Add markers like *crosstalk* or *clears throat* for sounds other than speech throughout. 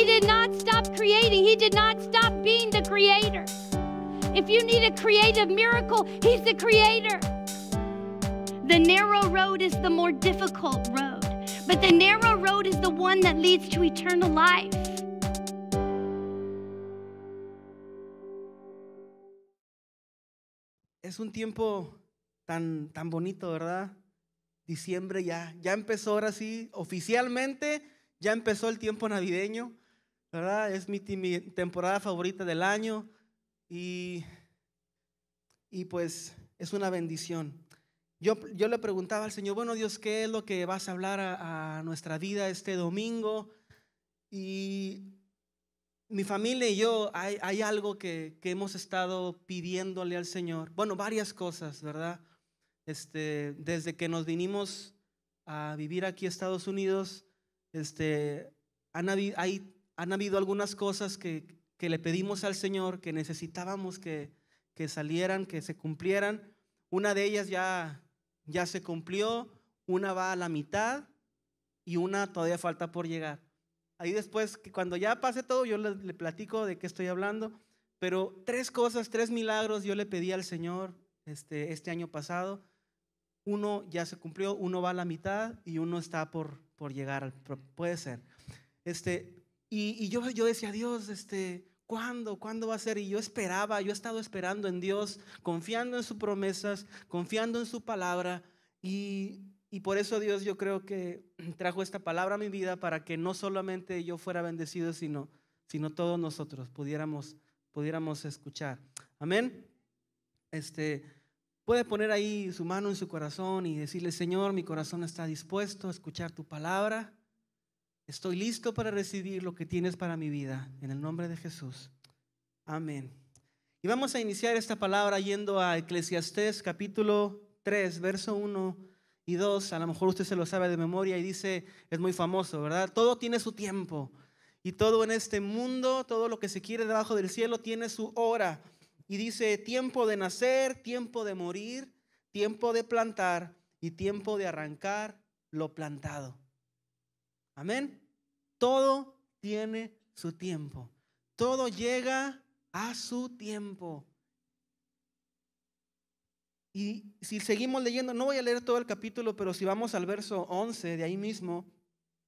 He did not stop creating, He did not stop being the creator. If you need a creative miracle, He's the creator. The narrow road is the more difficult road, but the narrow road is the one that leads to eternal life. Es un tiempo tan, tan bonito, ¿verdad? Diciembre ya, ya empezó ahora sí, oficialmente ya empezó el tiempo navideño. ¿verdad? Es mi, temporada favorita del año y, y pues es una bendición. Yo, yo, le preguntaba al Señor, bueno Dios, ¿qué es lo que vas a hablar a, nuestra vida este domingo? Y mi familia y yo, hay, hay algo que, hemos estado pidiéndole al Señor. Bueno, varias cosas, ¿verdad? Este, desde que nos vinimos a vivir aquí a Estados Unidos, este, hay han habido algunas cosas que, que le pedimos al Señor, que necesitábamos que, que salieran, que se cumplieran. Una de ellas ya, ya se cumplió, una va a la mitad y una todavía falta por llegar. Ahí después, que cuando ya pase todo, yo le, le, platico de qué estoy hablando, pero tres cosas, tres milagros yo le pedí al Señor este, este año pasado. Uno ya se cumplió, uno va a la mitad y uno está por, por llegar, puede ser. Este, y, yo, yo decía, Dios, este, ¿Cuándo? ¿Cuándo va a ser? Y yo esperaba, yo he estado esperando en Dios, confiando en sus promesas, confiando en su palabra. Y, por eso Dios yo creo que *clears throat* trajo esta palabra a mi vida para que no solamente yo fuera bendecido, sino, sino todos nosotros pudiéramos, pudiéramos escuchar. Amén. Este, puede poner ahí su mano en su corazón y decirle, Señor, mi corazón está dispuesto a escuchar tu palabra. Estoy listo para recibir lo que tienes para mi vida. En el nombre de Jesús. Amén. Y vamos a iniciar esta palabra yendo a Eclesiastés capítulo 3, verso 1 y 2. A lo mejor usted se lo sabe de memoria y dice, es muy famoso, ¿verdad? Todo tiene su tiempo. Y todo en este mundo, todo lo que se quiere debajo del cielo tiene su hora. Y dice, tiempo de nacer, tiempo de morir, tiempo de plantar y tiempo de arrancar lo plantado. Amén. Todo tiene su tiempo. Todo llega a su tiempo. Y si seguimos leyendo, no voy a leer todo el capítulo, pero si vamos al verso 11 de ahí mismo,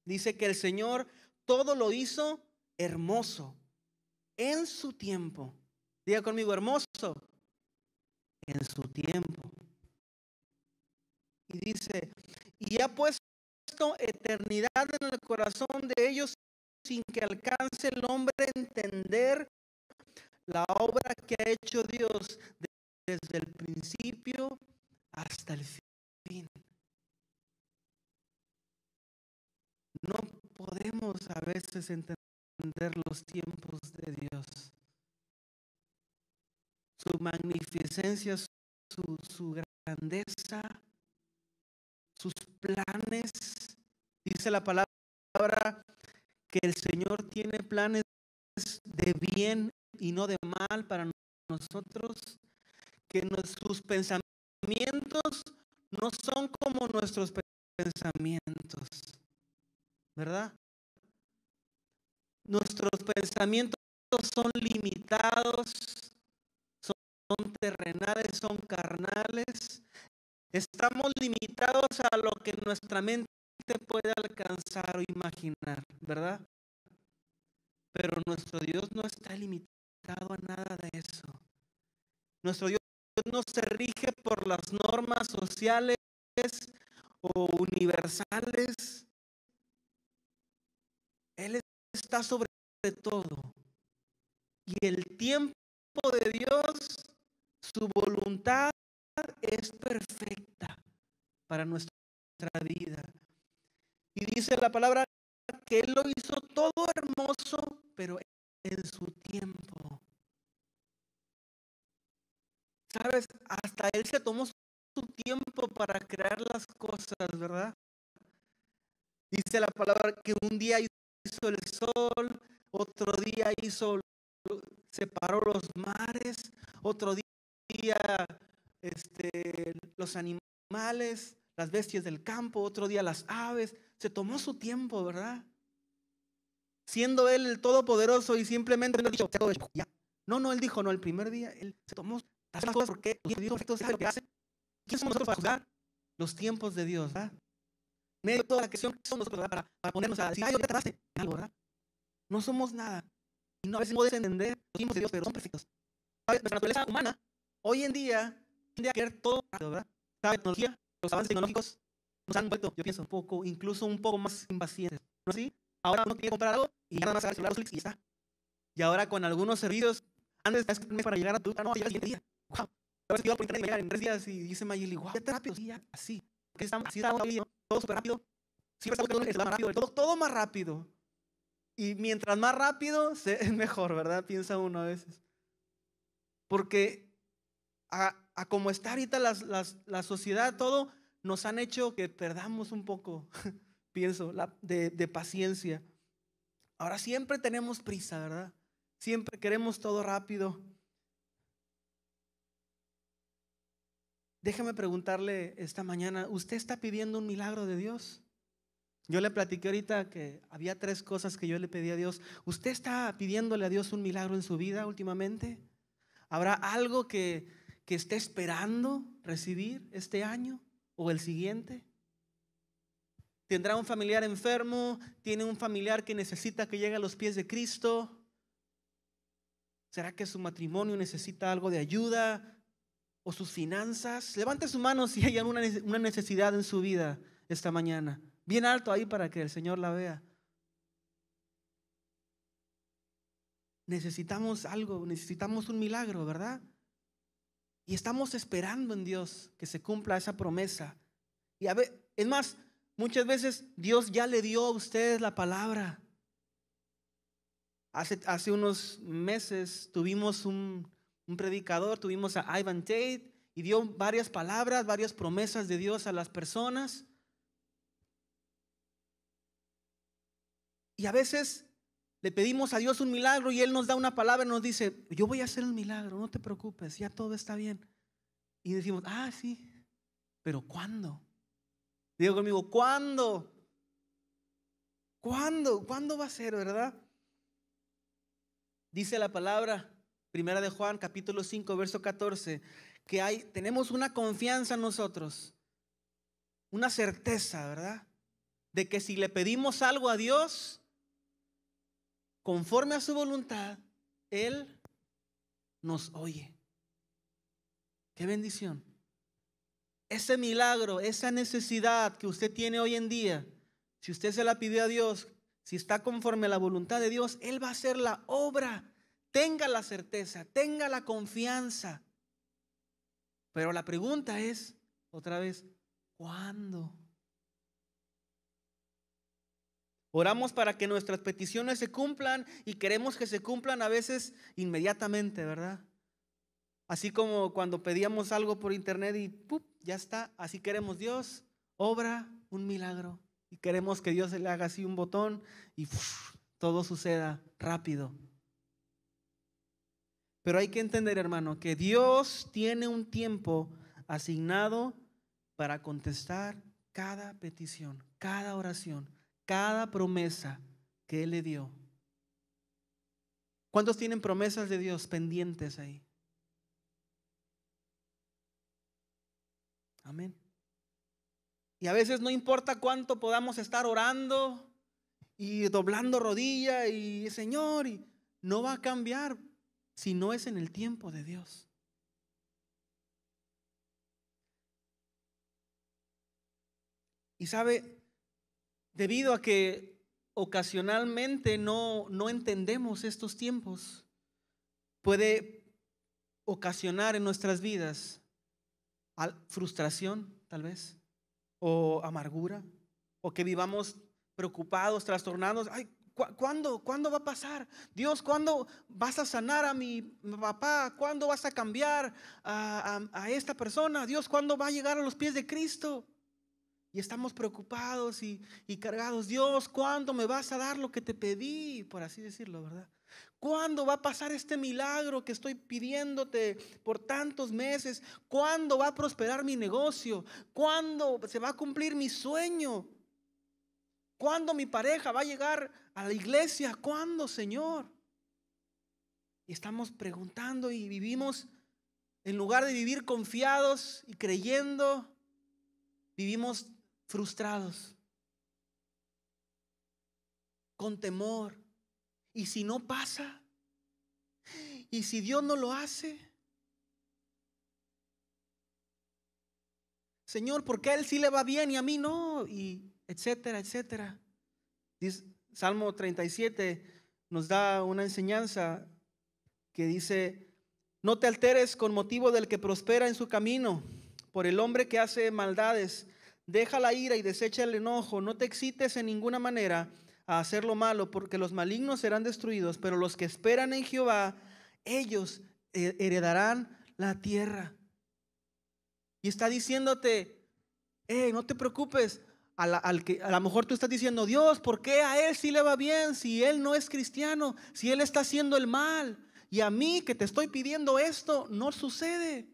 dice que el Señor todo lo hizo hermoso en su tiempo. Diga conmigo, hermoso en su tiempo. Y dice, y ha puesto eternidad en el corazón de ellos sin que alcance el hombre a entender la obra que ha hecho Dios desde el principio hasta el fin. No podemos a veces entender los tiempos de Dios. Su magnificencia, su, su grandeza, planes. Dice la palabra que el Señor tiene planes de bien y no de mal para nosotros, que nuestros pensamientos no son como nuestros pensamientos, ¿verdad? Nuestros pensamientos son limitados, son terrenales, son carnales, Estamos limitados a lo que nuestra mente puede alcanzar o imaginar, ¿verdad? Pero nuestro Dios no está limitado a nada de eso. Nuestro Dios no se rige por las normas sociales o universales. Él está sobre todo. Y el tiempo de Dios, su voluntad, es perfecta para nuestra vida. Y dice la palabra que Él lo hizo todo hermoso, pero en su tiempo. Sabes, hasta Él se tomó su tiempo para crear las cosas, ¿verdad? Dice la palabra que un día hizo el sol, otro día hizo, separó los mares, otro día este, los animales, las bestias del campo, otro día las aves. Se tomó su tiempo, ¿verdad? Siendo Él el Todopoderoso y simplemente no dijo, No, no, Él dijo, no, el primer día Él se tomó las cosas porque Dios sabe lo que hace. ¿Quién somos nosotros para juzgar? Los tiempos de Dios, ¿verdad? Medio toda la cuestión que somos nosotros, para, ponernos a decir, ay, yo te ¿verdad? No somos nada. Y no a veces podemos entender los tiempos de Dios, pero son perfectos. La naturaleza humana, hoy en día, tiende a querer todo rápido, ¿verdad? La tecnología, los avances tecnológicos nos han vuelto, yo pienso, un poco, incluso un poco más impacientes. ¿No así? Ahora uno quiere comprar algo y ya nada más agarra el celular clics y ya está. Y ahora con algunos servicios, antes de mes para llegar a tu no, ya el siguiente día. ¡Wow! Pero si por internet y llegar en tres días y dice Mayili, ¡Wow! Ya está rápido, sí, ya, así. Porque estamos así ¿no? todo súper rápido. Siempre está más rápido, todo más rápido. Y mientras más rápido, *laughs* es mejor, ¿verdad? Piensa uno a veces. Porque a, como está ahorita la sociedad, todo, nos han hecho que perdamos un poco, *laughs* pienso, de, paciencia. Ahora siempre tenemos prisa, ¿verdad? Siempre queremos todo rápido. Déjame preguntarle esta mañana, ¿usted está pidiendo un milagro de Dios? Yo le platiqué ahorita que había tres cosas que yo le pedí a Dios. ¿Usted está pidiéndole a Dios un milagro en su vida últimamente? ¿Habrá algo que que está esperando recibir este año o el siguiente? ¿Tendrá un familiar enfermo? ¿Tiene un familiar que necesita que llegue a los pies de Cristo? ¿Será que su matrimonio necesita algo de ayuda? ¿O sus finanzas? Levante su mano si hay una necesidad en su vida esta mañana. Bien alto ahí para que el Señor la vea. Necesitamos algo, necesitamos un milagro, ¿verdad? Y estamos esperando en Dios que se cumpla esa promesa. Y a ver, es más, muchas veces Dios ya le dio a ustedes la palabra. Hace, hace unos meses tuvimos un, un predicador, tuvimos a Ivan Tate y dio varias palabras, varias promesas de Dios a las personas. Y a veces le pedimos a Dios un milagro y Él nos da una palabra y nos dice, yo voy a hacer un milagro, no te preocupes, ya todo está bien. Y decimos, ah, sí, pero ¿cuándo? Digo conmigo, ¿cuándo? ¿Cuándo? ¿Cuándo va a ser, verdad? Dice la palabra, primera de Juan, capítulo 5, verso 14, que hay, tenemos una confianza en nosotros, una certeza, ¿verdad? De que si le pedimos algo a Dios, conforme a su voluntad, Él nos oye. Qué bendición. Ese milagro, esa necesidad que usted tiene hoy en día, si usted se la pide a Dios, si está conforme a la voluntad de Dios, Él va a hacer la obra. Tenga la certeza, tenga la confianza. Pero la pregunta es, otra vez, ¿cuándo? Oramos para que nuestras peticiones se cumplan y queremos que se cumplan a veces inmediatamente, ¿verdad? Así como cuando pedíamos algo por internet y ya está, así queremos Dios, obra un milagro. Y queremos que Dios le haga así un botón y todo suceda rápido. Pero hay que entender, hermano, que Dios tiene un tiempo asignado para contestar cada petición, cada oración cada promesa que Él le dio. ¿Cuántos tienen promesas de Dios pendientes ahí? Amén. Y a veces no importa cuánto podamos estar orando y doblando rodilla y Señor, y no va a cambiar si no es en el tiempo de Dios. Y sabe, debido a que ocasionalmente no, no entendemos estos tiempos, puede ocasionar en nuestras vidas frustración, tal vez, o amargura, o que vivamos preocupados, trastornados. Ay, ¿Cuándo? ¿Cuándo va a pasar? Dios, ¿cuándo vas a sanar a mi papá? ¿Cuándo vas a cambiar a, a esta persona? Dios, ¿cuándo va a llegar a los pies de Cristo? Y estamos preocupados y, cargados. Dios, ¿cuándo me vas a dar lo que te pedí? Por así decirlo, ¿verdad? ¿Cuándo va a pasar este milagro que estoy pidiéndote por tantos meses? ¿Cuándo va a prosperar mi negocio? ¿Cuándo se va a cumplir mi sueño? ¿Cuándo mi pareja va a llegar a la iglesia? ¿Cuándo, Señor? Y estamos preguntando y vivimos, en lugar de vivir confiados y creyendo, vivimos frustrados, con temor. ¿Y si no pasa? ¿Y si Dios no lo hace? Señor, ¿por qué a él sí le va bien y a mí no? Y etcétera, etcétera. Salmo 37 nos da una enseñanza que dice, no te alteres con motivo del que prospera en su camino, por el hombre que hace maldades, Deja la ira y desecha el enojo. No te excites en ninguna manera a hacer lo malo, porque los malignos serán destruidos, pero los que esperan en Jehová, ellos eh, heredarán la tierra. Y está diciéndote, eh, no te preocupes. A, al que, a lo mejor tú estás diciendo, Dios, ¿por qué a él sí le va bien si él no es cristiano, si él está haciendo el mal? Y a mí que te estoy pidiendo esto, no sucede.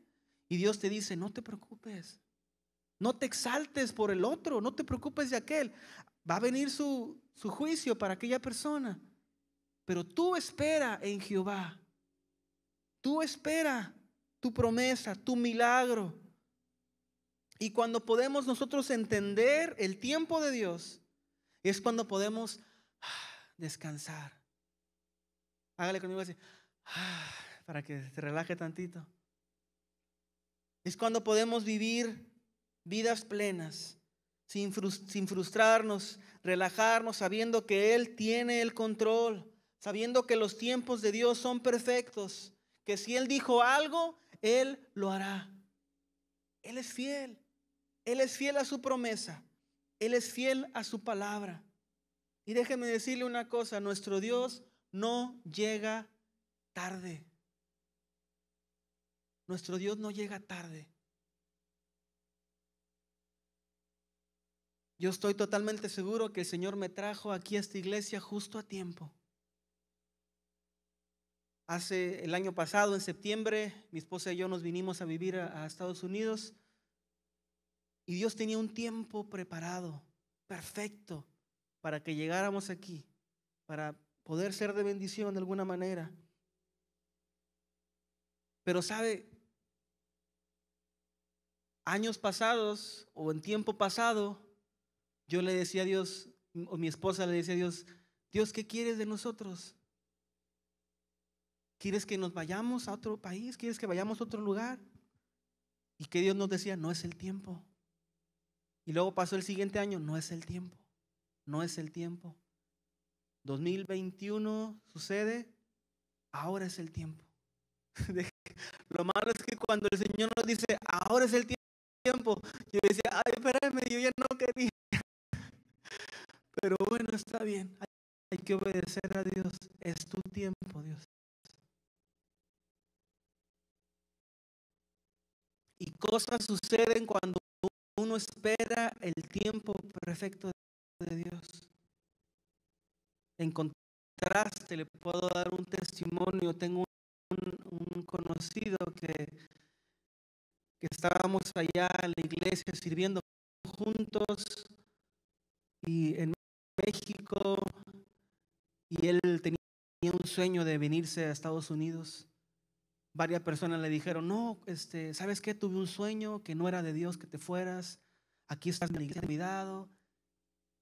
Y Dios te dice, no te preocupes. No te exaltes por el otro, no te preocupes de aquel. Va a venir su, su juicio para aquella persona. Pero tú espera en Jehová. Tú espera tu promesa, tu milagro. Y cuando podemos nosotros entender el tiempo de Dios, es cuando podemos ah, descansar. Hágale conmigo así, ah, para que se relaje tantito. Es cuando podemos vivir vidas plenas, sin, frustrarnos, relajarnos, sabiendo que Él tiene el control, sabiendo que los tiempos de Dios son perfectos, que si Él dijo algo, Él lo hará. Él es fiel, Él es fiel a su promesa, Él es fiel a su palabra. Y déjeme decirle una cosa, nuestro Dios no llega tarde. Nuestro Dios no llega tarde. Yo estoy totalmente seguro que el Señor me trajo aquí a esta iglesia justo a tiempo. Hace el año pasado, en septiembre, mi esposa y yo nos vinimos a vivir a, Estados Unidos y Dios tenía un tiempo preparado, perfecto, para que llegáramos aquí, para poder ser de bendición de alguna manera. Pero sabe, años pasados o en tiempo pasado, yo le decía a Dios, o mi esposa le decía a Dios, Dios, ¿qué quieres de nosotros? ¿Quieres que nos vayamos a otro país? ¿Quieres que vayamos a otro lugar? Y que Dios nos decía, no es el tiempo. Y luego pasó el siguiente año, no es el tiempo, no es el tiempo. 2021 sucede, ahora es el tiempo. *laughs* Lo malo es que cuando el Señor nos dice, ahora es el tiempo, yo decía, ay, espérame, yo ya no quería, pero bueno, está bien. Hay que obedecer a Dios. Es tu tiempo, Dios. Y cosas suceden cuando uno espera el tiempo perfecto de Dios. En contraste, le puedo dar un testimonio. Tengo un, conocido que, estábamos allá en la iglesia sirviendo juntos y en México y él tenía un sueño de venirse a Estados Unidos. Varias personas le dijeron, no, este, ¿sabes qué? Tuve un sueño que no era de Dios que te fueras. Aquí estás cuidado.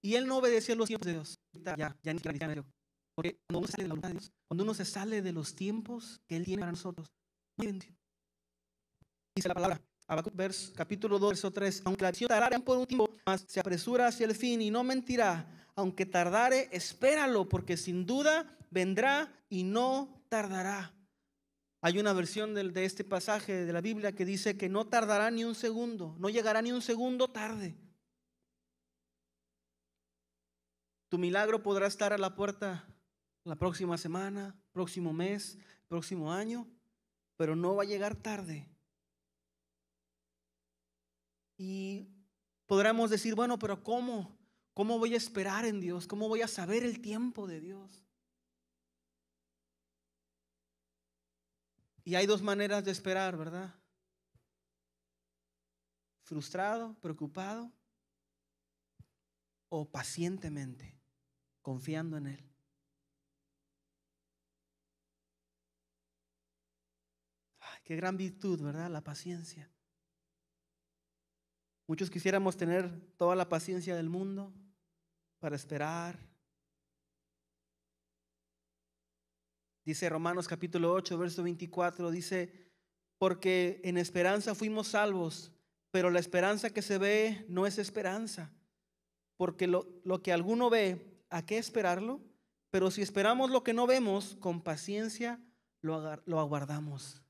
Y él no obedecía los tiempos de Dios. Ya, ya ni Porque cuando uno, sale cuando uno se sale de los tiempos que Él tiene para nosotros, dice la palabra, Habacuc, capítulo 2, verso 3. Aunque la acción tardará por último, más se apresura hacia el fin y no mentirá aunque tardare, espéralo, porque sin duda vendrá y no tardará. Hay una versión de, este pasaje de la Biblia que dice que no tardará ni un segundo, no llegará ni un segundo tarde. Tu milagro podrá estar a la puerta la próxima semana, próximo mes, próximo año, pero no va a llegar tarde. Y podremos decir, bueno, pero ¿cómo? ¿Cómo voy a esperar en Dios? ¿Cómo voy a saber el tiempo de Dios? Y hay dos maneras de esperar, ¿verdad? Frustrado, preocupado o pacientemente, confiando en Él. qué gran virtud, ¿verdad? La paciencia. Muchos quisiéramos tener toda la paciencia del mundo, para esperar. Dice Romanos capítulo 8, verso 24, dice, porque en esperanza fuimos salvos, pero la esperanza que se ve no es esperanza, porque lo, que alguno ve, ¿a qué esperarlo? Pero si esperamos lo que no vemos, con paciencia lo, lo aguardamos.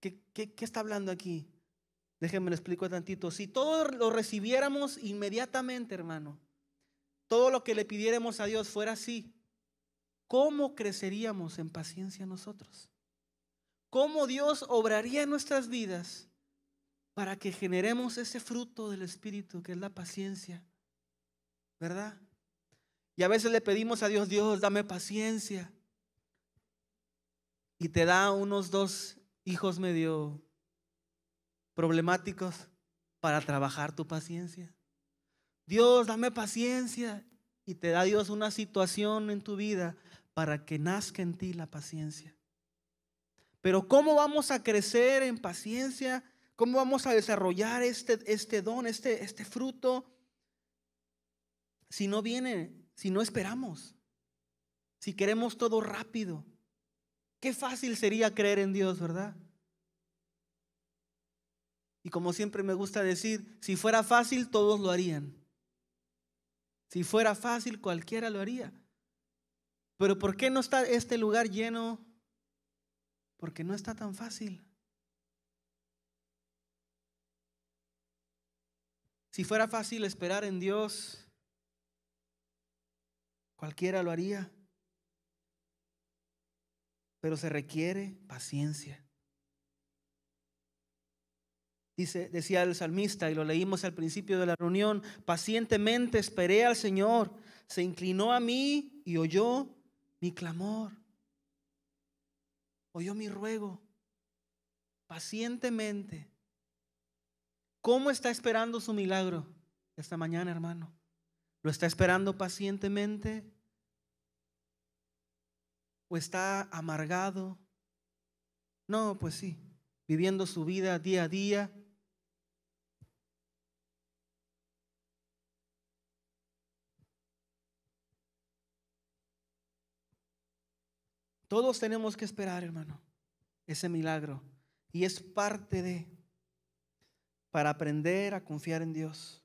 ¿Qué, está hablando aquí? Déjenme lo explico tantito. Si todo lo recibiéramos inmediatamente, hermano, todo lo que le pidiéramos a Dios fuera así, ¿cómo creceríamos en paciencia nosotros? ¿Cómo Dios obraría en nuestras vidas para que generemos ese fruto del Espíritu que es la paciencia? ¿Verdad? Y a veces le pedimos a Dios, Dios, dame paciencia. Y te da unos dos hijos medio problemáticos para trabajar tu paciencia. Dios, dame paciencia. Y te da Dios una situación en tu vida para que nazca en ti la paciencia. Pero ¿cómo vamos a crecer en paciencia? ¿Cómo vamos a desarrollar este, este don, este, este fruto? Si no viene, si no esperamos, si queremos todo rápido. Qué fácil sería creer en Dios, ¿verdad? Y como siempre me gusta decir, si fuera fácil, todos lo harían. Si fuera fácil, cualquiera lo haría. Pero ¿por qué no está este lugar lleno? Porque no está tan fácil. Si fuera fácil esperar en Dios, cualquiera lo haría. Pero se requiere paciencia. Dice, decía el salmista, y lo leímos al principio de la reunión, pacientemente esperé al Señor, se inclinó a mí y oyó mi clamor, oyó mi ruego, pacientemente. ¿Cómo está esperando su milagro esta mañana, hermano? ¿Lo está esperando pacientemente? ¿O está amargado? No, pues sí, viviendo su vida día a día, Todos tenemos que esperar, hermano, ese milagro. Y es parte de, para aprender a confiar en Dios.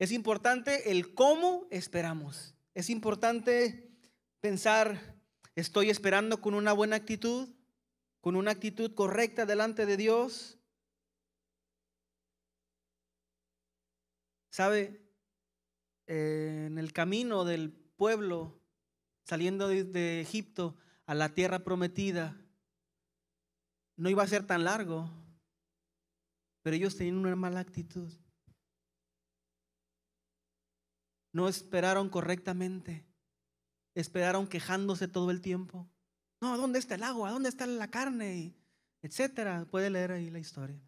Es importante el cómo esperamos. Es importante pensar, estoy esperando con una buena actitud, con una actitud correcta delante de Dios. ¿Sabe? Eh, en el camino del pueblo saliendo de, Egipto a la tierra prometida, no iba a ser tan largo, pero ellos tenían una mala actitud. No esperaron correctamente, esperaron quejándose todo el tiempo. No, ¿dónde está el agua? ¿Dónde está la carne? Etcétera. Puede leer ahí la historia.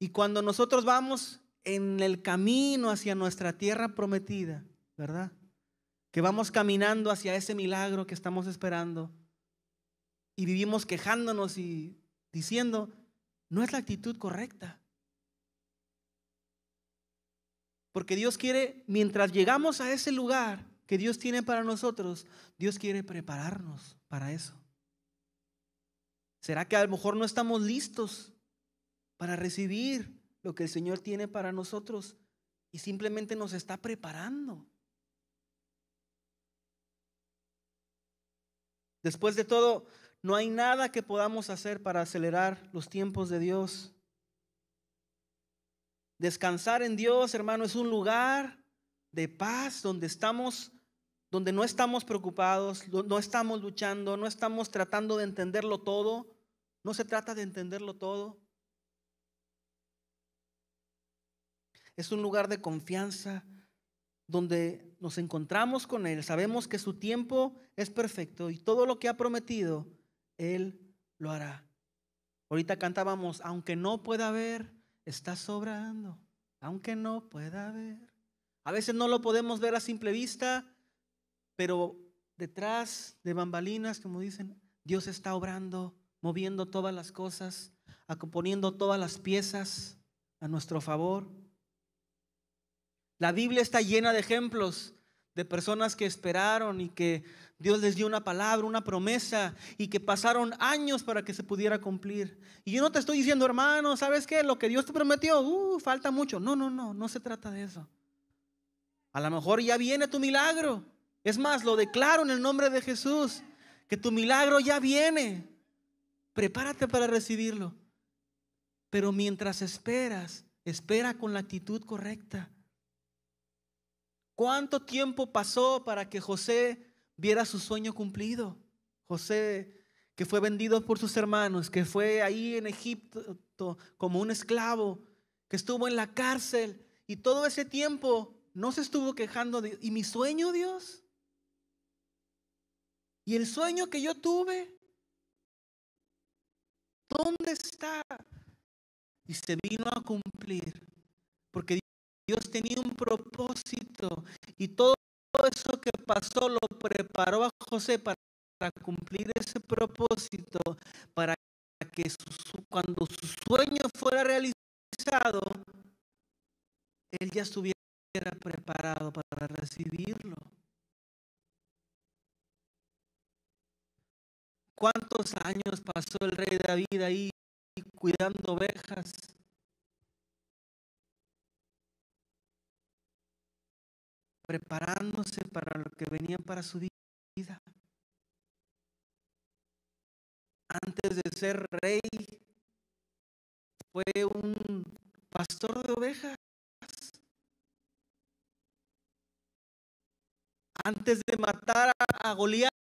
Y cuando nosotros vamos en el camino hacia nuestra tierra prometida, ¿verdad? que vamos caminando hacia ese milagro que estamos esperando y vivimos quejándonos y diciendo, no es la actitud correcta. Porque Dios quiere, mientras llegamos a ese lugar que Dios tiene para nosotros, Dios quiere prepararnos para eso. ¿Será que a lo mejor no estamos listos para recibir lo que el Señor tiene para nosotros y simplemente nos está preparando? Después de todo, no hay nada que podamos hacer para acelerar los tiempos de Dios. Descansar en Dios, hermano, es un lugar de paz donde estamos donde no estamos preocupados, no estamos luchando, no estamos tratando de entenderlo todo. No se trata de entenderlo todo. Es un lugar de confianza donde nos encontramos con Él, sabemos que su tiempo es perfecto y todo lo que ha prometido, Él lo hará. Ahorita cantábamos, aunque no pueda ver, está sobrando, aunque no pueda ver. A veces no lo podemos ver a simple vista, pero detrás de bambalinas, como dicen, Dios está obrando, moviendo todas las cosas, acomponiendo todas las piezas a nuestro favor. La Biblia está llena de ejemplos de personas que esperaron y que Dios les dio una palabra, una promesa y que pasaron años para que se pudiera cumplir. Y yo no te estoy diciendo, hermano, ¿sabes qué? Lo que Dios te prometió, uh, falta mucho. No, no, no, no se trata de eso. A lo mejor ya viene tu milagro. Es más, lo declaro en el nombre de Jesús, que tu milagro ya viene. Prepárate para recibirlo. Pero mientras esperas, espera con la actitud correcta ¿Cuánto tiempo pasó para que José viera su sueño cumplido? José, que fue vendido por sus hermanos, que fue ahí en Egipto como un esclavo, que estuvo en la cárcel y todo ese tiempo no se estuvo quejando de, ¿y mi sueño, Dios? ¿Y el sueño que yo tuve? ¿Dónde está? Y se vino a cumplir, porque Dios tenía un propósito y todo eso que pasó lo preparó a José para cumplir ese propósito, para que cuando su sueño fuera realizado, él ya estuviera preparado para recibirlo. ¿Cuántos años pasó el rey David ahí cuidando ovejas? preparándose para lo que venía para su vida. Antes de ser rey, fue un pastor de ovejas. Antes de matar a Goliat,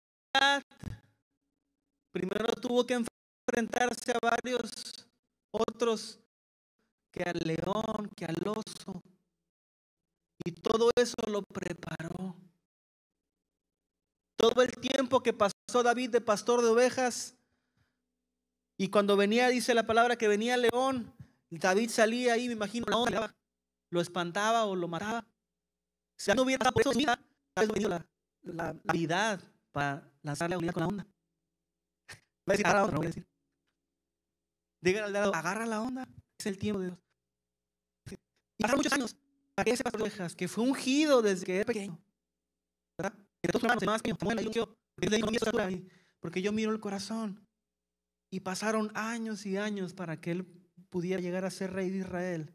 primero tuvo que enfrentarse a varios otros, que al león, que al oso, y todo eso lo preparó. Todo el tiempo que pasó David de pastor de ovejas, y cuando venía, dice la palabra, que venía león, David salía ahí, me imagino, lo espantaba o lo mataba. Si no hubiera por eso, mira, la, la habilidad para lanzar la unidad con la onda. *laughs* onda, agarra la onda, es el tiempo de Dios. Y pasaron muchos años, que que fue ungido desde que era pequeño, ¿verdad? porque yo miro el corazón. Y pasaron años y años para que él pudiera llegar a ser rey de Israel.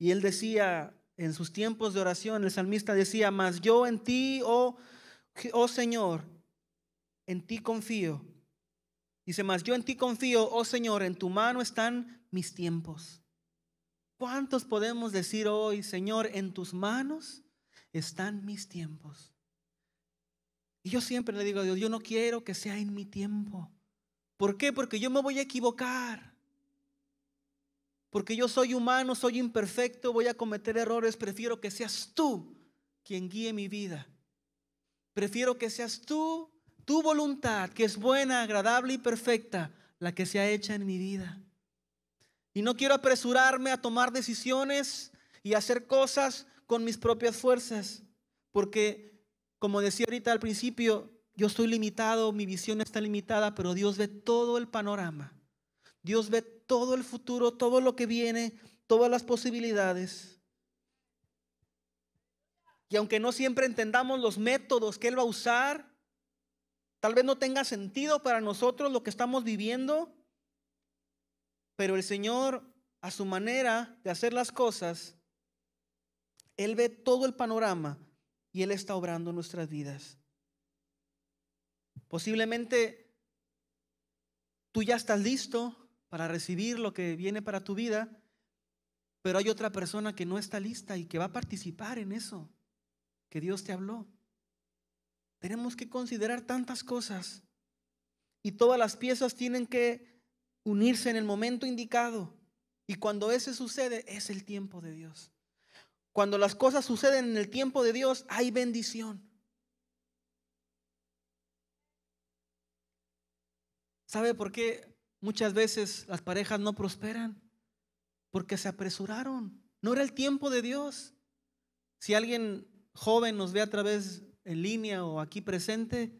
Y él decía en sus tiempos de oración, el salmista decía, mas yo en ti, oh, oh Señor, en ti confío. Dice, mas yo en ti confío, oh Señor, en tu mano están mis tiempos. ¿Cuántos podemos decir hoy, Señor, en tus manos están mis tiempos? Y yo siempre le digo a Dios, yo no quiero que sea en mi tiempo. ¿Por qué? Porque yo me voy a equivocar. Porque yo soy humano, soy imperfecto, voy a cometer errores. Prefiero que seas tú quien guíe mi vida. Prefiero que seas tú, tu voluntad, que es buena, agradable y perfecta, la que se ha hecha en mi vida. Y no quiero apresurarme a tomar decisiones y hacer cosas con mis propias fuerzas, porque como decía ahorita al principio, yo estoy limitado, mi visión está limitada, pero Dios ve todo el panorama. Dios ve todo el futuro, todo lo que viene, todas las posibilidades. Y aunque no siempre entendamos los métodos que Él va a usar, tal vez no tenga sentido para nosotros lo que estamos viviendo, pero el Señor, a su manera de hacer las cosas, Él ve todo el panorama y Él está obrando nuestras vidas. Posiblemente tú ya estás listo para recibir lo que viene para tu vida, pero hay otra persona que no está lista y que va a participar en eso que Dios te habló. Tenemos que considerar tantas cosas y todas las piezas tienen que unirse en el momento indicado. Y cuando ese sucede, es el tiempo de Dios. Cuando las cosas suceden en el tiempo de Dios, hay bendición. ¿Sabe por qué muchas veces las parejas no prosperan? Porque se apresuraron. No era el tiempo de Dios. Si alguien joven nos ve a través en línea o aquí presente,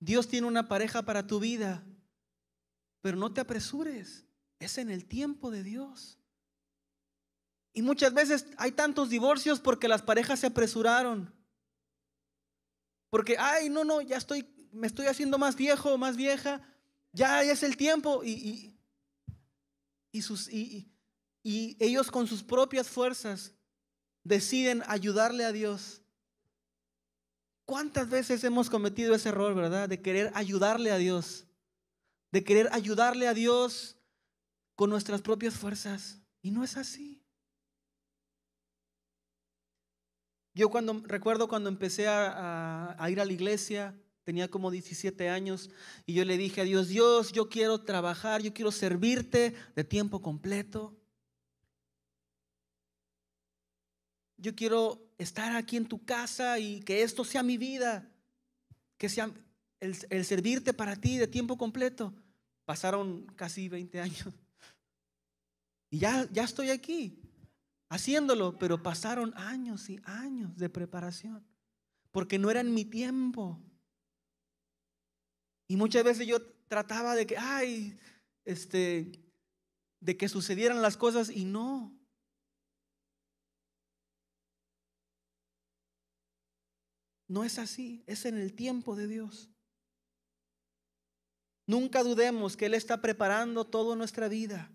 Dios tiene una pareja para tu vida pero no te apresures, es en el tiempo de Dios. Y muchas veces hay tantos divorcios porque las parejas se apresuraron. Porque, ay, no, no, ya estoy, me estoy haciendo más viejo, más vieja, ya, ya es el tiempo. Y, y, y y, y ellos con sus propias fuerzas deciden ayudarle a Dios. ¿Cuántas veces hemos cometido ese error, verdad? De querer ayudarle a Dios de querer ayudarle a Dios con nuestras propias fuerzas. Y no es así. Yo cuando recuerdo cuando empecé a, ir a la iglesia, tenía como 17 años, y yo le dije a Dios, Dios, yo quiero trabajar, yo quiero servirte de tiempo completo. Yo quiero estar aquí en tu casa y que esto sea mi vida, que sea el servirte para ti de tiempo completo. Pasaron casi 20 años. Y ya, ya estoy aquí haciéndolo, pero pasaron años y años de preparación, porque no era en mi tiempo. Y muchas veces yo trataba de que, ay, este, de que sucedieran las cosas y no. No es así, es en el tiempo de Dios. Nunca dudemos que Él está preparando toda nuestra vida.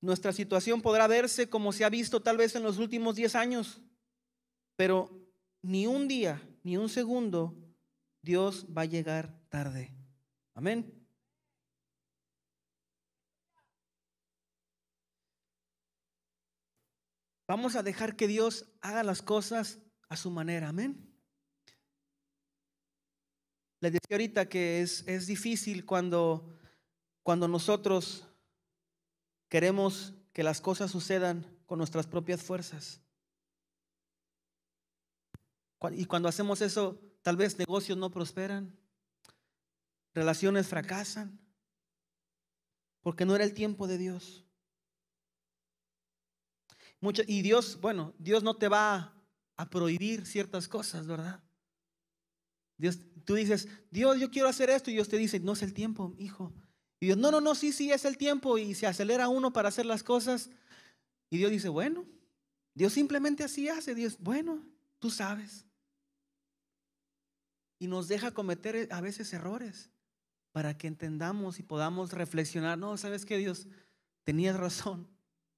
Nuestra situación podrá verse como se ha visto tal vez en los últimos 10 años, pero ni un día, ni un segundo, Dios va a llegar tarde. Amén. Vamos a dejar que Dios haga las cosas a su manera. Amén. Les decía ahorita que es, es difícil cuando, cuando nosotros queremos que las cosas sucedan con nuestras propias fuerzas. Y cuando hacemos eso, tal vez negocios no prosperan, relaciones fracasan, porque no era el tiempo de Dios. y Dios, bueno, Dios no te va a prohibir ciertas cosas, ¿verdad? Dios, tú dices, Dios, yo quiero hacer esto. Y Dios te dice, no es el tiempo, hijo. Y Dios, no, no, no, sí, sí, es el tiempo. Y se acelera uno para hacer las cosas. Y Dios dice, bueno, Dios simplemente así hace. Dios, bueno, tú sabes. Y nos deja cometer eh, a veces errores para que entendamos y podamos reflexionar. No, sabes que Dios, tenías razón.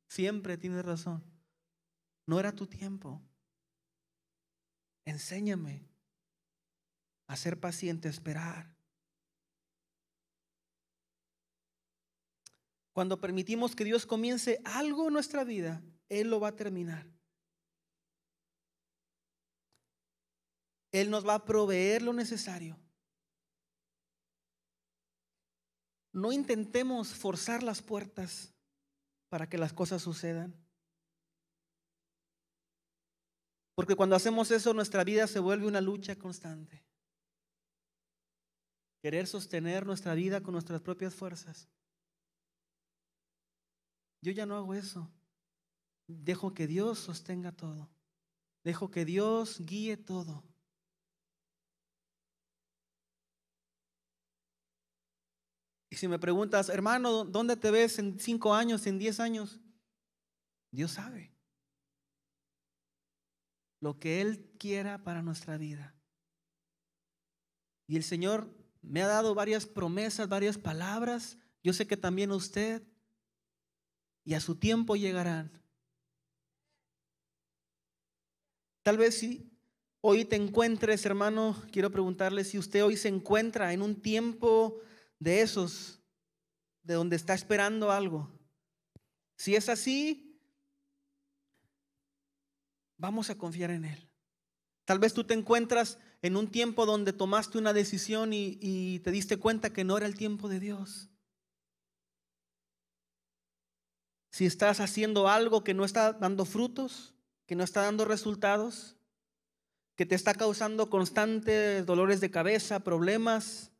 Siempre tienes razón. No era tu tiempo. Enséñame hacer paciente, esperar. Cuando permitimos que Dios comience algo en nuestra vida, Él lo va a terminar. Él nos va a proveer lo necesario. No intentemos forzar las puertas para que las cosas sucedan. Porque cuando hacemos eso, nuestra vida se vuelve una lucha constante querer sostener nuestra vida con nuestras propias fuerzas. Yo ya no hago eso. Dejo que Dios sostenga todo. Dejo que Dios guíe todo. Y si me preguntas, hermano, ¿dónde te ves en cinco años, en diez años? Dios sabe lo que Él quiera para nuestra vida. Y el Señor me ha dado varias promesas, varias palabras. Yo sé que también usted y a su tiempo llegarán. Tal vez si hoy te encuentres, hermano, quiero preguntarle si usted hoy se encuentra en un tiempo de esos, de donde está esperando algo. Si es así, vamos a confiar en Él. Tal vez tú te encuentras en un tiempo donde tomaste una decisión y, te diste cuenta que no era el tiempo de Dios. Si estás haciendo algo que no está dando frutos, que no está dando resultados, que te está causando constantes dolores de cabeza, problemas,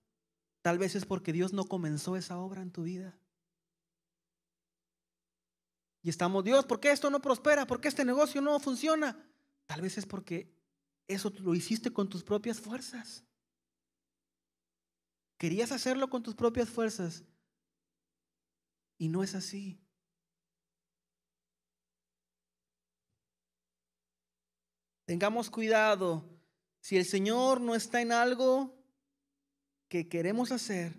tal vez es porque Dios no comenzó esa obra en tu vida. Y estamos, Dios, ¿por qué esto no prospera? ¿Por qué este negocio no funciona? Tal vez es porque eso lo hiciste con tus propias fuerzas. Querías hacerlo con tus propias fuerzas y no es así. Tengamos cuidado. Si el Señor no está en algo que queremos hacer,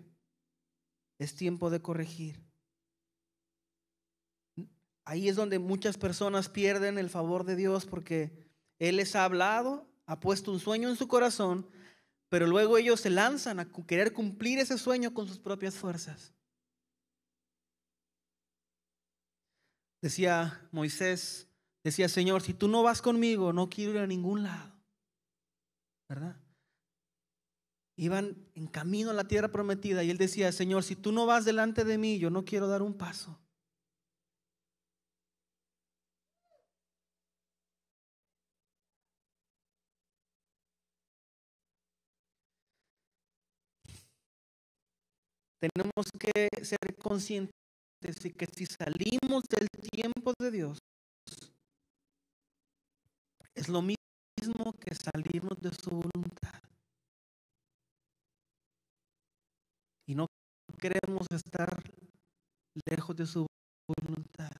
es tiempo de corregir. Ahí es donde muchas personas pierden el favor de Dios porque Él les ha hablado ha puesto un sueño en su corazón, pero luego ellos se lanzan a querer cumplir ese sueño con sus propias fuerzas. Decía Moisés, decía Señor, si tú no vas conmigo, no quiero ir a ningún lado. ¿Verdad? Iban en camino a la tierra prometida y él decía, Señor, si tú no vas delante de mí, yo no quiero dar un paso. Tenemos que ser conscientes de que si salimos del tiempo de Dios, es lo mismo que salirnos de su voluntad. Y no queremos estar lejos de su voluntad.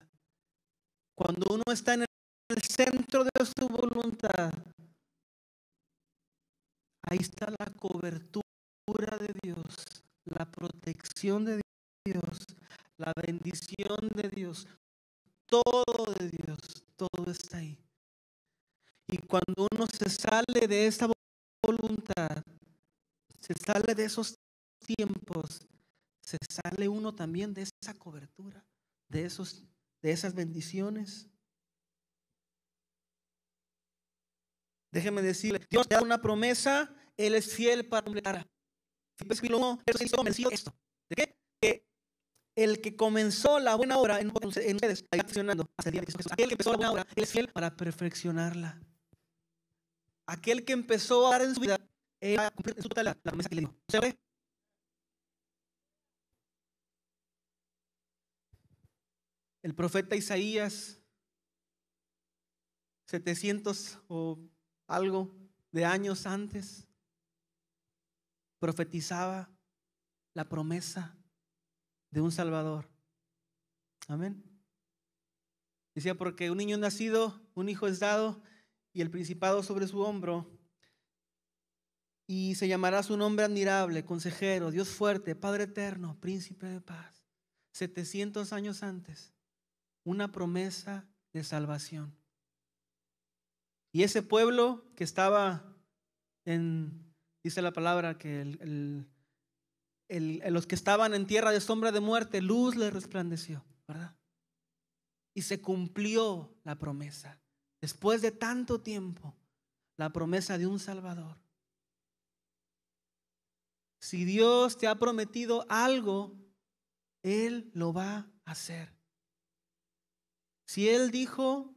Cuando uno está en el centro de su voluntad, ahí está la cobertura de Dios la protección de Dios, la bendición de Dios, todo de Dios, todo está ahí. Y cuando uno se sale de esa voluntad, se sale de esos tiempos, se sale uno también de esa cobertura, de, esos, de esas bendiciones. Déjeme decirle, Dios te da una promesa, Él es fiel para completarla. Filipenses 1, estoy convencido esto. ¿De qué? Que el que comenzó la buena obra en, en ustedes, ahí accionando hasta el día de Jesús. Aquel que empezó la buena obra, él es fiel para perfeccionarla. Aquel que empezó a dar en su vida, él va a cumplir en su totalidad la promesa que le dio. ¿Se ve? El profeta Isaías, 700 o algo de años antes, profetizaba la promesa de un Salvador. Amén. Decía, porque un niño nacido, un hijo es dado, y el principado sobre su hombro, y se llamará su nombre admirable, consejero, Dios fuerte, Padre eterno, príncipe de paz. 700 años antes, una promesa de salvación. Y ese pueblo que estaba en Dice la palabra que los que estaban en tierra de sombra de muerte, luz les resplandeció, ¿verdad? Y se cumplió la promesa. Después de tanto tiempo, la promesa de un Salvador. Si Dios te ha prometido algo, Él lo va a hacer. Si Él dijo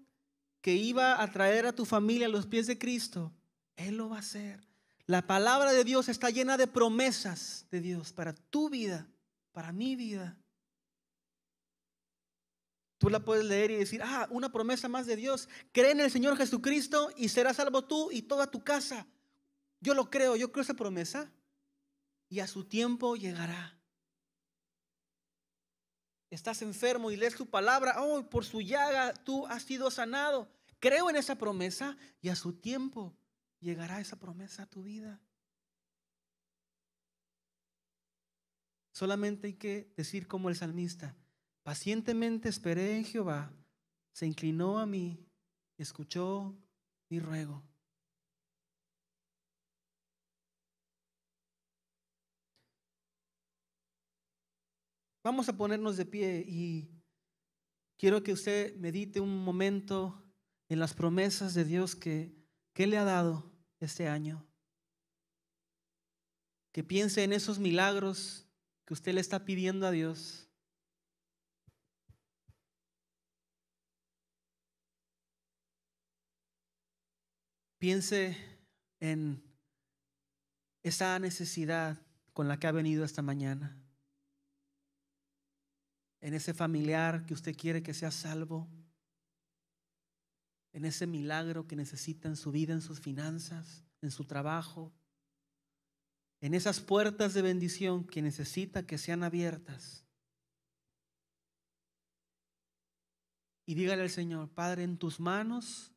que iba a traer a tu familia a los pies de Cristo, Él lo va a hacer. La palabra de Dios está llena de promesas de Dios para tu vida, para mi vida. Tú la puedes leer y decir, ah, una promesa más de Dios. Cree en el Señor Jesucristo y serás salvo tú y toda tu casa. Yo lo creo, yo creo esa promesa. Y a su tiempo llegará. Estás enfermo y lees su palabra. Oh, por su llaga tú has sido sanado. Creo en esa promesa y a su tiempo llegará esa promesa a tu vida. Solamente hay que decir como el salmista, pacientemente esperé en Jehová, se inclinó a mí, escuchó mi ruego. Vamos a ponernos de pie y quiero que usted medite un momento en las promesas de Dios que ¿Qué le ha dado este año? Que piense en esos milagros que usted le está pidiendo a Dios. Piense en esa necesidad con la que ha venido esta mañana. En ese familiar que usted quiere que sea salvo en ese milagro que necesita en su vida, en sus finanzas, en su trabajo, en esas puertas de bendición que necesita que sean abiertas. Y dígale al Señor, Padre, en tus manos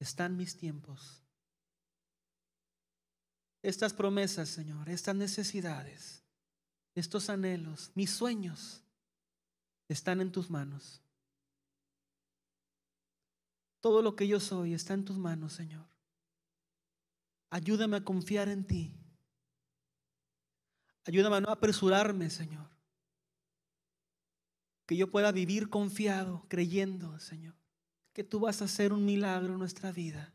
están mis tiempos. Estas promesas, Señor, estas necesidades, estos anhelos, mis sueños, están en tus manos. Todo lo que yo soy está en tus manos, Señor. Ayúdame a confiar en ti. Ayúdame a no apresurarme, Señor. Que yo pueda vivir confiado, creyendo, Señor, que tú vas a hacer un milagro en nuestra vida.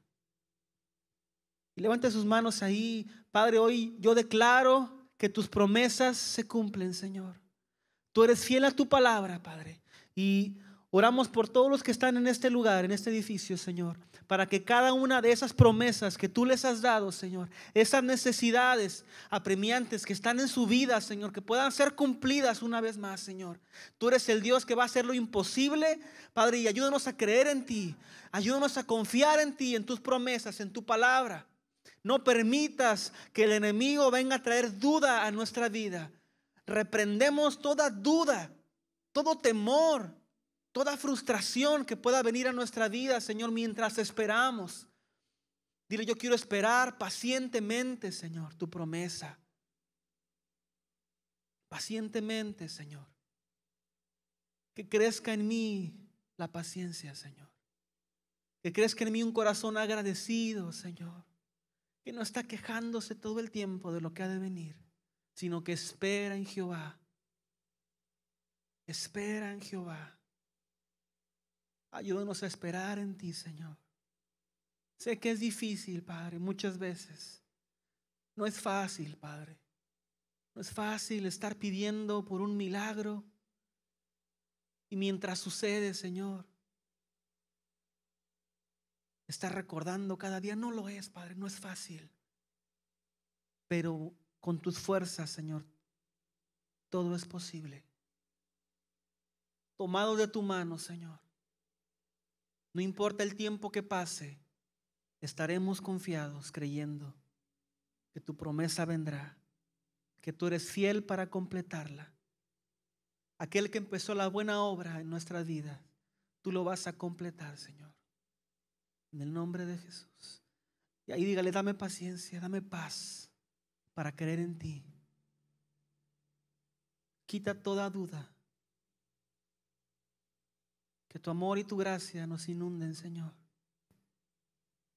Y levante sus manos ahí. Padre, hoy yo declaro que tus promesas se cumplen, Señor. Tú eres fiel a tu palabra, Padre. Y Oramos por todos los que están en este lugar, en este edificio, Señor, para que cada una de esas promesas que tú les has dado, Señor, esas necesidades apremiantes que están en su vida, Señor, que puedan ser cumplidas una vez más, Señor. Tú eres el Dios que va a hacer lo imposible, Padre, y ayúdanos a creer en ti, ayúdanos a confiar en ti, en tus promesas, en tu palabra. No permitas que el enemigo venga a traer duda a nuestra vida. Reprendemos toda duda, todo temor toda frustración que pueda venir a nuestra vida, Señor, mientras esperamos. Dile, yo quiero esperar pacientemente, Señor, tu promesa. Pacientemente, Señor. Que crezca en mí la paciencia, Señor. Que crezca en mí un corazón agradecido, Señor. Que no está quejándose todo el tiempo de lo que ha de venir, sino que espera en Jehová. Espera en Jehová. Ayúdanos a esperar en ti, Señor. Sé que es difícil, Padre, muchas veces. No es fácil, Padre. No es fácil estar pidiendo por un milagro. Y mientras sucede, Señor, estar recordando cada día, no lo es, Padre, no es fácil. Pero con tus fuerzas, Señor, todo es posible. Tomado de tu mano, Señor, no importa el tiempo que pase, estaremos confiados creyendo que tu promesa vendrá, que tú eres fiel para completarla. Aquel que empezó la buena obra en nuestra vida, tú lo vas a completar, Señor. En el nombre de Jesús. Y ahí dígale, dame paciencia, dame paz para creer en ti. Quita toda duda. Que tu amor y tu gracia nos inunden, Señor.